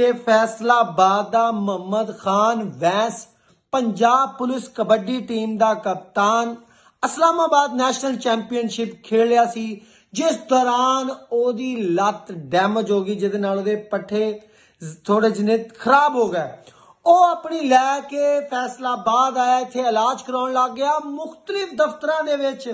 ਕਿ ਫੈਸਲਾਬਾਦ ਦਾ ਮੁਹੰਮਦ ਖਾਨ ਵੈਸ Punjab police kabaddi team ਦਾ ਕਪਤਾਨ ਅਸਲਾਮਾਬਾਦ ਨੈਸ਼ਨਲ ਚੈਂਪੀਅਨਸ਼ਿਪ ਖੇਡਿਆ ਸੀ ਜਿਸ ਦੌਰਾਨ ਉਹਦੀ ਲੱਤ ਡੈਮੇਜ ਹੋ ਗਈ ਜਿਹਦੇ ਨਾਲ ਉਹਦੇ ਪੱਠੇ ਥੋੜੇ ਜਿਹੇ ਖਰਾਬ ਹੋ ਗਏ ਉਹ ਆਪਣੀ ਲੈ ਕੇ ਫੈਸਲਾਬਾਦ ਆਇਆ ਇੱਥੇ ਇਲਾਜ ਕਰਾਉਣ ਲੱਗ ਗਿਆ ਮੁxtਲਿਫ ਦਫ਼ਤਰਾਂ ਦੇ ਵਿੱਚ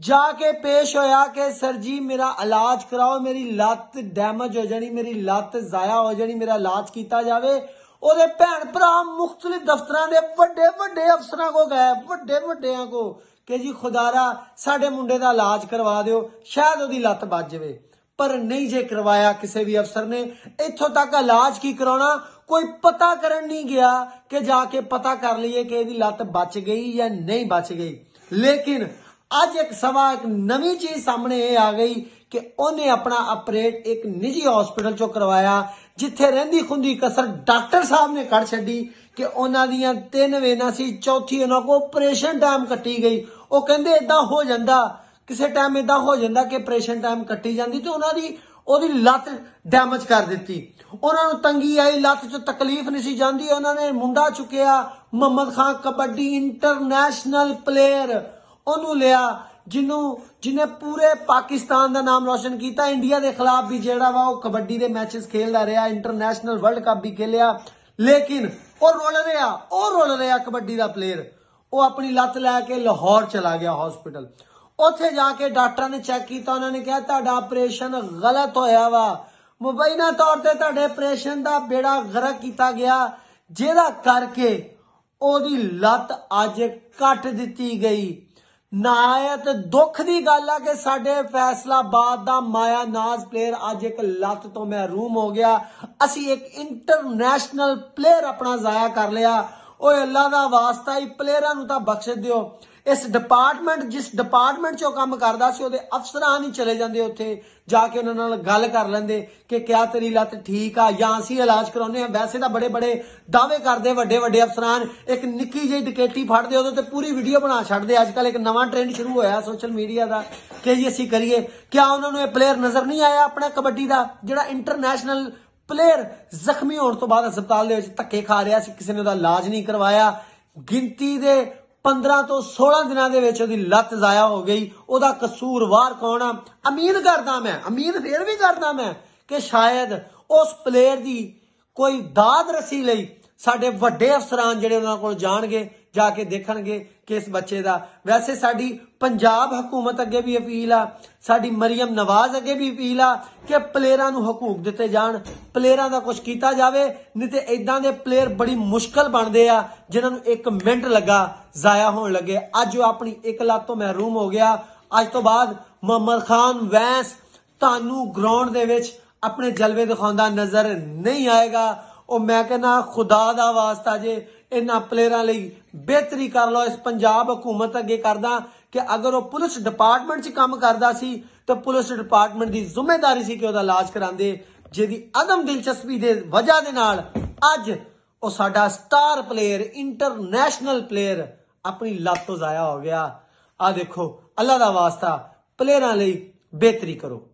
ਜਾ ਕੇ ਪੇਸ਼ ਹੋਇਆ ਕਿ ਸਰ ਜੀ ਮੇਰਾ ਇਲਾਜ ਕਰਾਓ ਮੇਰੀ ਲੱਤ ਡੈਮੇਜ ਹੋ ਜਾਣੀ ਮੇਰੀ ਲੱਤ ਜ਼ਾਇਆ ਹੋ ਜਾਣੀ ਮੇਰਾ ਇਲਾਜ ਕੀਤਾ ਜਾਵੇ ਉਹਦੇ ਭੈਣ ਭਰਾ ਮੁxtਲਿਫ ਦਫ਼ਤਰਾਂ ਦੇ ਵੱਡੇ ਵੱਡੇ ਅਫਸਰਾਂ ਕੋ ਗਏ ਵੱਡੇ ਵੱਡਿਆਂ ਕੋ ਕਿ ਜੀ ਖੁਦਾਰਾ ਸਾਡੇ ਮੁੰਡੇ ਦਾ ਇਲਾਜ ਕਰਵਾ ਦਿਓ ਸ਼ਾਇਦ ਉਹਦੀ ਲੱਤ ਬਚ ਜਾਵੇ ਪਰ ਨਹੀਂ ਜੇ ਕਰਵਾਇਆ ਕਿਸੇ ਵੀ ਅਫਸਰ ਨੇ ਇੱਥੋਂ ਤੱਕ ਇਲਾਜ ਕੀ ਕਰਾਉਣਾ ਕੋਈ ਪਤਾ ਕਰਨ ਨਹੀਂ ਗਿਆ ਕਿ ਜਾ ਕੇ ਪਤਾ ਕਰ ਲਈਏ ਕਿ ਇਹਦੀ ਲੱਤ ਬਚ ਗਈ ਜਾਂ ਨਹੀਂ ਬਚ ਗਈ ਲੇਕਿਨ ਅੱਜ ਇੱਕ ਸਵਾ ਇੱਕ ਨਵੀਂ ਚੀਜ਼ ਸਾਹਮਣੇ ਆ ਗਈ ਕਿ ਉਹਨੇ ਆਪਣਾ ਆਪਰੇਟ ਇੱਕ ਨਿੱਜੀ ਹਸਪੀਟਲ ਚੋਂ ਕਰਵਾਇਆ ਜਿੱਥੇ ਰਹਿੰਦੀ ਖੁੰਦੀ ਕਸਰ ਡਾਕਟਰ ਸਾਹਿਬ ਨੇ ਕੱਢ ਛੱਡੀ ਕਿ ਉਹਨਾਂ ਦੀਆਂ ਤਿੰਨ ਵੇਨਾਂ ਸੀ ਚੌਥੀ ਉਹਨਾਂ ਕੋ ਆਪਰੇਸ਼ਨ ਟਾਈਮ ਕੱਟੀ ਗਈ ਉਹ ਕਹਿੰਦੇ ਇਦਾਂ ਹੋ ਜਾਂਦਾ ਕਿਸੇ ਟਾਈਮ ਇਦਾਂ ਹੋ ਜਾਂਦਾ ਕਿ ਆਪਰੇਸ਼ਨ ਟਾਈਮ ਕੱਟੀ ਜਾਂਦੀ ਤੇ ਉਹਨਾਂ ਦੀ ਉਹਦੀ ਲੱਤ ਡੈਮੇਜ ਕਰ ਦਿੱਤੀ ਉਹਨਾਂ ਨੂੰ ਤੰਗੀ ਆਈ ਲੱਤ 'ਚ ਤਕਲੀਫ ਨਹੀਂ ਸੀ ਜਾਂਦੀ ਉਹਨਾਂ ਨੇ ਮੁੰਡਾ ਚੁੱਕਿਆ ਮੁਹੰਮਦ ਖਾਨ ਕਬੱਡੀ ਇੰਟਰਨੈਸ਼ਨਲ ਪਲੇਅਰ ਉਹਨੂੰ ਲਿਆ ਜਿਹਨੂੰ ਜਿਨੇ ਪੂਰੇ ਪਾਕਿਸਤਾਨ ਦਾ ਨਾਮ ਰੋਸ਼ਨ ਕੀਤਾ ਇੰਡੀਆ ਦੇ ਖਿਲਾਫ ਵੀ ਜਿਹੜਾ ਵਾ ਉਹ ਕਬੱਡੀ ਦੇ ਮੈਚਸ ਖੇਡਦਾ ਰਿਹਾ ਇੰਟਰਨੈਸ਼ਨਲ ਵਰਲਡ ਕੱਪ ਵੀ ਖੇਲਿਆ ਲੇਕਿਨ ਉਹ ਰੋਲ ਰਿਹਾ ਉਹ ਰੋਲ ਰਿਹਾ ਕਬੱਡੀ ਦਾ ਪਲੇਅਰ ਉਹ ਆਪਣੀ ਲੱਤ ਲੈ ਕੇ ਲਾਹੌਰ ਚਲਾ ਗਿਆ ਹਸਪੀਟਲ ਉੱਥੇ ਜਾ ਕੇ ਡਾਕਟਰਾਂ ਨੇ ਚੈੱਕ ਕੀਤਾ ਉਹਨਾਂ ਨੇ ਕਿਹਾ ਤੁਹਾਡਾ ਆਪਰੇਸ਼ਨ ਗਲਤ ਹੋਇਆ ਵਾ ਮੁਬੈਨਾ ਤੌਰ ਤੇ ਤੁਹਾਡੇ ਆਪਰੇਸ਼ਨ ਦਾ ਬੇੜਾ ਗਰਕ ਕੀਤਾ ਗਿਆ ਜਿਹਦਾ ਕਰਕੇ ਉਹਦੀ ਲੱਤ ਅੱਜ ਕੱਟ ਦਿੱਤੀ ਗਈ ਨਾਇਤ ਦੁੱਖ ਦੀ ਗੱਲ ਆ ਕਿ ਸਾਡੇ ਫੈਸਲਾਬਾਦ ਦਾ ਮਾਇਆ ਨਾਜ਼ ਪਲੇਅਰ ਅੱਜ ਇੱਕ ਲੱਤ ਤੋਂ ਮਹਿਰੂਮ ਹੋ ਗਿਆ ਅਸੀਂ ਇੱਕ ਇੰਟਰਨੈਸ਼ਨਲ ਪਲੇਅਰ ਆਪਣਾ ਜ਼ਾਇਆ ਕਰ ਲਿਆ ਓਏ ਅੱਲਾ ਦਾ ਵਾਸਤਾ ਹੀ ਪਲੇਅਰਾਂ ਨੂੰ ਤਾਂ ਬਖਸ਼ ਦਿਓ ਇਸ ਡਿਪਾਰਟਮੈਂਟ ਜਿਸ ਡਿਪਾਰਟਮੈਂਟ ਚੋਂ ਕੰਮ ਕਰਦਾ ਸੀ ਉਹਦੇ ਅਫਸਰਾਂ ਨਹੀਂ ਚਲੇ ਜਾਂਦੇ ਉੱਥੇ ਜਾ ਕੇ ਉਹਨਾਂ ਨਾਲ ਗੱਲ ਕਰ ਲੈਂਦੇ ਕਿ ਕਿਆ ਤੇਰੀ ਲੱਤ ਠੀਕ ਆ ਜਾਂ ਅਸੀਂ ਇਲਾਜ ਕਰਾਉਨੇ ਆ ਵੈਸੇ ਤਾਂ ਬੜੇ ਬੜੇ ਦਾਅਵੇ ਕਰਦੇ ਵੱਡੇ ਵੱਡੇ ਅਫਸਰਾਂ ਇੱਕ ਨਿੱਕੀ ਜਿਹੀ ਡਕੈਤੀ ਫੜਦੇ ਉਹਦੇ ਤੇ ਪੂਰੀ ਵੀਡੀਓ ਬਣਾ ਛੱਡਦੇ ਅੱਜ ਕੱਲ ਇੱਕ ਨਵਾਂ ਟ੍ਰੈਂਡ ਸ਼ੁਰੂ ਹੋਇਆ ਸੋਸ਼ਲ ਮੀਡੀਆ ਦਾ ਕਿ ਜੀ ਅਸੀਂ ਕਰੀਏ ਕਿਆ ਉਹਨਾਂ ਨੂੰ ਇਹ ਪਲੇਅਰ ਨਜ਼ਰ ਨਹੀਂ ਆਇਆ ਆਪਣਾ ਕਬੱਡੀ ਦਾ ਜਿਹੜਾ ਇੰਟਰਨੈਸ਼ਨਲ ਪਲੇਅਰ ਜ਼ਖਮੀ ਹੋਣ ਤੋਂ ਬਾਅਦ ਹਸਪਤਾਲ ਦੇ ਵਿੱਚ ਧੱਕੇ ਖਾ ਰਿਹਾ ਸੀ ਕਿਸੇ ਨੇ ਉਹਦਾ ਇਲਾਜ ਨਹੀਂ ਕਰਵਾਇਆ ਗਿਣਤੀ ਦੇ 15 ਤੋਂ 16 ਦਿਨਾਂ ਦੇ ਵਿੱਚ ਉਹਦੀ ਲੱਤ ਜ਼ਾਇਆ ਹੋ ਗਈ ਉਹਦਾ ਕਸੂਰਵਾਰ ਕੌਣ ਆ ਉਮੀਦ ਕਰਦਾ ਮੈਂ ਉਮੀਦ ਫੇਰ ਵੀ ਕਰਦਾ ਮੈਂ ਕਿ ਸ਼ਾਇਦ ਉਸ ਪਲੇਅਰ ਦੀ ਕੋਈ ਦਾਦ ਰਸੀ ਲਈ ਸਾਡੇ ਵੱਡੇ ਅਫਸਰਾਂ ਜਿਹੜੇ ਉਹਨਾਂ ਕੋਲ ਜਾਣਗੇ ਜਾ ਕੇ ਦੇਖਣਗੇ ਕਿ ਇਸ ਬੱਚੇ ਦਾ ਵੈਸੇ ਸਾਡੀ ਪੰਜਾਬ ਹਕੂਮਤ ਅੱਗੇ ਵੀ ਅਪੀਲ ਆ ਸਾਡੀ ਮਰੀਮ ਨਵਾਜ਼ ਅੱਗੇ ਵੀ ਅਪੀਲ ਆ ਕਿ ਪਲੇਅਰਾਂ ਨੂੰ ਹਕੂਕ ਦਿੱਤੇ ਜਾਣ ਪਲੇਅਰਾਂ ਦਾ ਕੁਝ ਕੀਤਾ ਜਾਵੇ ਨਹੀਂ ਤੇ ਇਦਾਂ ਦੇ ਪਲੇਅਰ ਬੜੀ ਮੁਸ਼ਕਲ ਬਣਦੇ ਆ ਜਿਨ੍ਹਾਂ ਨੂੰ ਇੱਕ ਮਿੰਟ ਲੱਗਾ ਜ਼ਾਇਆ ਹੋਣ ਲੱਗੇ ਅੱਜ ਉਹ ਆਪਣੀ ਇੱਕ ਲੱਤ ਤੋਂ ਮਹਿਰੂਮ ਹੋ ਗਿਆ ਅੱਜ ਤੋਂ ਬਾਅਦ ਮੁਹੰਮਦ ਖਾਨ ਵੈਸ ਤੁਹਾਨੂੰ ਗਰਾਊਂਡ ਦੇ ਵਿੱਚ ਆਪਣੇ ਜਲਵੇ ਦਿਖਾਉਂਦਾ ਨਜ਼ਰ ਨਹੀਂ ਆਏਗਾ ਉਹ ਮੈਂ ਕਹਿੰਦਾ ਖੁਦਾ ਦਾ ਵਾਸਤਾ ਜੇ ਇਹਨਾਂ ਪਲੇਅਰਾਂ ਲਈ ਬਿਹਤਰੀ ਕਰ ਲਓ ਇਸ ਪੰਜਾਬ ਹਕੂਮਤ ਅੱਗੇ ਕਰਦਾ ਕਿ ਅਗਰ ਉਹ ਪੁਲਿਸ ਡਿਪਾਰਟਮੈਂਟ 'ਚ ਕੰਮ ਕਰਦਾ ਸੀ ਤਾਂ ਪੁਲਿਸ ਡਿਪਾਰਟਮੈਂਟ ਦੀ ਜ਼ਿੰਮੇਵਾਰੀ ਸੀ ਕਿ ਉਹਦਾ ਇਲਾਜ ਕਰਾਂਦੇ ਜਿਹਦੀ ਅਦਮ ਦਿਲਚਸਪੀ ਦੇ ਵਜ੍ਹਾ ਦੇ ਨਾਲ ਅੱਜ ਉਹ ਸਾਡਾ ਸਟਾਰ ਪਲੇਅਰ ਇੰਟਰਨੈਸ਼ਨਲ ਪਲੇਅਰ ਆਪਣੀ ਲੱਤ ਤੋਂ ਜ਼ਾਇਆ ਹੋ ਗਿਆ ਆ ਦੇਖੋ ਅੱਲਾ ਦਾ ਵਾਸਤਾ ਪਲੇਅਰਾਂ ਲਈ ਬਿਹਤਰੀ ਕਰੋ